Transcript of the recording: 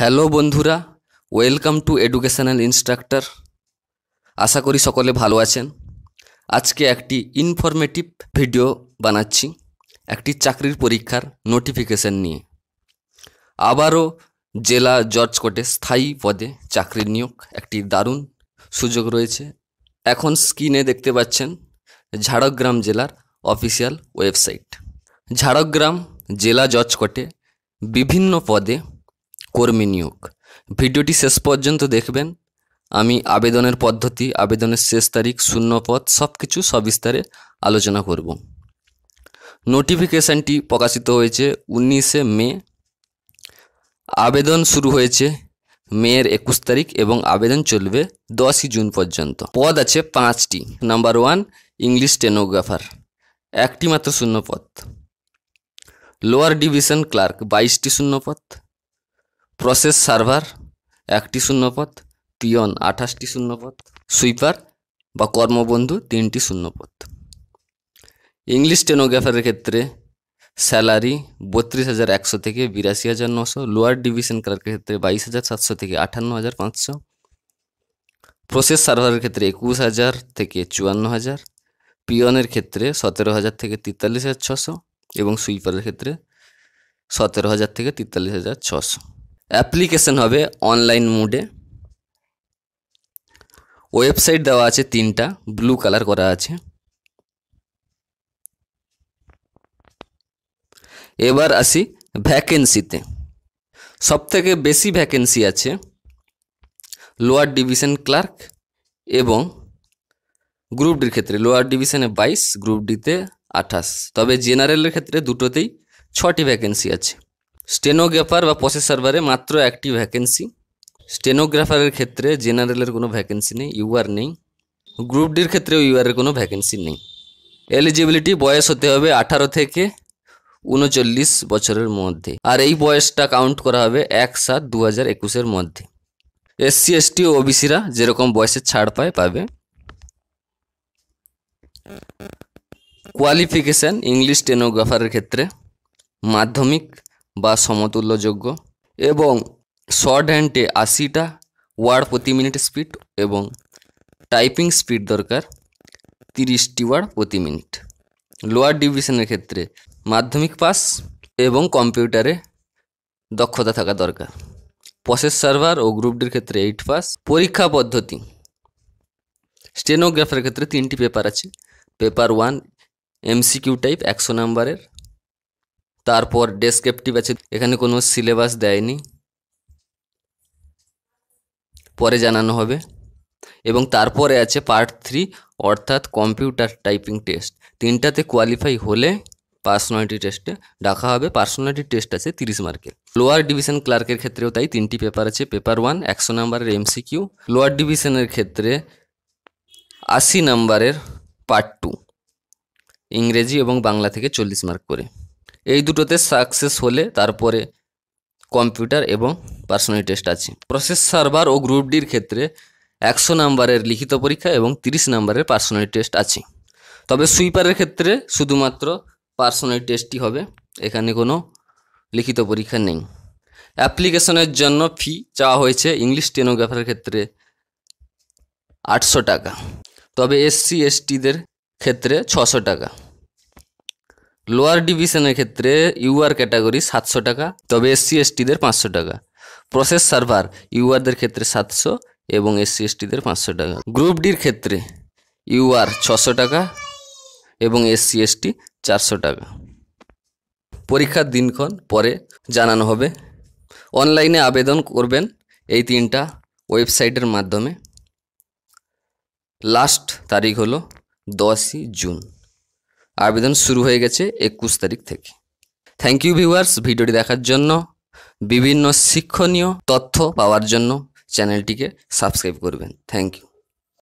hello বন্ধুরা welcome to educational instructor আশা করি সকলে ভালো আছেন আজকে একটি ইনফরমেটিভ ভিডিও বানাচ্ছি একটি চাকরির পরীক্ষার নোটিফিকেশন নিয়ে আবারও জেলা জজ কোর্টে স্থায়ী পদে চাকরি নিয়োগ একটি দারুণ সুযোগ রয়েছে এখন স্ক্রিনে দেখতে পাচ্ছেন ঝাড়গ্রাম জেলার অফিসিয়াল ওয়েবসাইট ঝাড়গ্রাম জেলা জজ কোর্টে বিভিন্ন পদে কর্মী নিয়োগ ভিডিওটি শেষ পর্যন্ত দেখবেন আমি আবেদনের পদ্ধতি আবেদনের শেষ তারিখ শূন্যপদ সব কিছু সবিস্তারে আলোচনা করব নোটিফিকেশানটি প্রকাশিত হয়েছে উনিশে মে আবেদন শুরু হয়েছে মেয়ের একুশ তারিখ এবং আবেদন চলবে দশই জুন পর্যন্ত পদ আছে পাঁচটি নাম্বার ওয়ান ইংলিশ টেনোগ্রাফার একটি মাত্র শূন্যপদ লোয়ার ডিভিশন ক্লার্ক বাইশটি শূন্যপদ প্রসেস সার্ভার একটি শূন্যপদ পিয়ন আঠাশটি শূন্যপদ সুইপার বা কর্মবন্ধু তিনটি শূন্যপদ ইংলিশ টেনোগ্রাফারের ক্ষেত্রে স্যালারি বত্রিশ হাজার একশো থেকে বিরাশি হাজার নশো লোয়ার ডিভিশন ক্লার্কের ক্ষেত্রে বাইশ হাজার সাতশো থেকে আটান্ন হাজার পাঁচশো প্রসেস সার্ভারের ক্ষেত্রে একুশ হাজার থেকে চুয়ান্ন হাজার পিয়নের ক্ষেত্রে সতেরো হাজার থেকে তেতাল্লিশ হাজার ছশো এবং সুইপারের ক্ষেত্রে সতেরো হাজার থেকে তেতাল্লিশ হাজার ছশো অ্যাপ্লিকেশন হবে অনলাইন মুডে ওয়েবসাইট দেওয়া আছে তিনটা ব্লু কালার করা আছে এবার আসি ভ্যাকেন্সিতে সবথেকে বেশি ভ্যাকেন্সি আছে লোয়ার ডিভিশন ক্লার্ক এবং গ্রুপ ডির ক্ষেত্রে লোয়ার ডিভিশনে বাইশ গ্রুপ ডিতে আঠাশ তবে জেনারেলের ক্ষেত্রে দুটোতেই ছটি ভ্যাকেন্সি আছে স্টেনোগ্রাফার বা প্রসেস সার্ভারে মাত্র একটি ভ্যাকেন্সি স্টেনোগ্রাফারের ক্ষেত্রে জেনারেলের কোনো ভ্যাকেন্সি নেই ইউআর নেই গ্রুপ ডির ক্ষেত্রেও ইউআরের কোনো ভ্যাকেন্সি নেই এলিজিবিলিটি বয়স হতে হবে আঠারো থেকে উনচল্লিশ বছরের মধ্যে আর এই বয়সটা কাউন্ট করা হবে এক সাত দু হাজার একুশের মধ্যে এসসি এসটি ও ওবিসিরা যেরকম বয়সের ছাড় পায় পাবে কোয়ালিফিকেশান ইংলিশ স্টেনোগ্রাফারের ক্ষেত্রে মাধ্যমিক বা সমতুল্যযোগ্য এবং শর্ট হ্যান্ডে আশিটা ওয়ার্ড প্রতি মিনিট স্পিড এবং টাইপিং স্পিড দরকার তিরিশটি ওয়ার্ড প্রতি মিনিট লোয়ার ডিভিশনের ক্ষেত্রে মাধ্যমিক পাস এবং কম্পিউটারে দক্ষতা থাকা দরকার প্রসেস সার্ভার ও গ্রুপ ডির ক্ষেত্রে এইট পাস পরীক্ষা পদ্ধতি স্টেনোগ্রাফের ক্ষেত্রে তিনটি পেপার আছে পেপার ওয়ান এমসিকিউ টাইপ একশো নাম্বারের তারপর ডেসক্রিপটিভ আছে এখানে কোনো সিলেবাস দেয়নি পরে জানানো হবে এবং তারপরে আছে পার্ট থ্রি অর্থাৎ কম্পিউটার টাইপিং টেস্ট তিনটাতে কোয়ালিফাই হলে পার্সোনালিটি টেস্টে ডাকা হবে পার্সোনালিটি টেস্ট আছে তিরিশ মার্কের লোয়ার ডিভিশন ক্লার্কের ক্ষেত্রেও তাই তিনটি পেপার আছে পেপার ওয়ান একশো নাম্বারের এমসিকিউ লোয়ার ডিভিশনের ক্ষেত্রে আশি নাম্বারের পার্ট টু ইংরেজি এবং বাংলা থেকে চল্লিশ মার্ক করে এই দুটোতে সাকসেস হলে তারপরে কম্পিউটার এবং পার্সোনালি টেস্ট আছে প্রসেস সার্ভার ও গ্রুপ ডির ক্ষেত্রে একশো নাম্বারের লিখিত পরীক্ষা এবং তিরিশ নাম্বারের পার্সোনালি টেস্ট আছে তবে সুইপারের ক্ষেত্রে শুধুমাত্র পার্সোনালি টেস্টই হবে এখানে কোনো লিখিত পরীক্ষা নেই অ্যাপ্লিকেশনের জন্য ফি চাওয়া হয়েছে ইংলিশ টেনোগ্রাফারের ক্ষেত্রে আটশো টাকা তবে এসসি এসটিদের ক্ষেত্রে ছশো টাকা লোয়ার ডিভিশনের ক্ষেত্রে ইউআর ক্যাটাগরি সাতশো টাকা তবে এসসি এসটিদের পাঁচশো টাকা প্রসেস সার্ভার ইউআরদের ক্ষেত্রে সাতশো এবং এসসি এসটিদের পাঁচশো টাকা গ্রুপ ডির ক্ষেত্রে ইউআর ছশো টাকা এবং এসসি এসটি চারশো টাকা পরীক্ষার দিনক্ষণ পরে জানানো হবে অনলাইনে আবেদন করবেন এই তিনটা ওয়েবসাইটের মাধ্যমে লাস্ট তারিখ হলো দশই জুন আবেদন শুরু হয়ে গেছে একুশ তারিখ থেকে থ্যাংক ইউ ভিউয়ার্স ভিডিওটি দেখার জন্য বিভিন্ন শিক্ষণীয় তথ্য পাওয়ার জন্য চ্যানেলটিকে সাবস্ক্রাইব করবেন থ্যাংক ইউ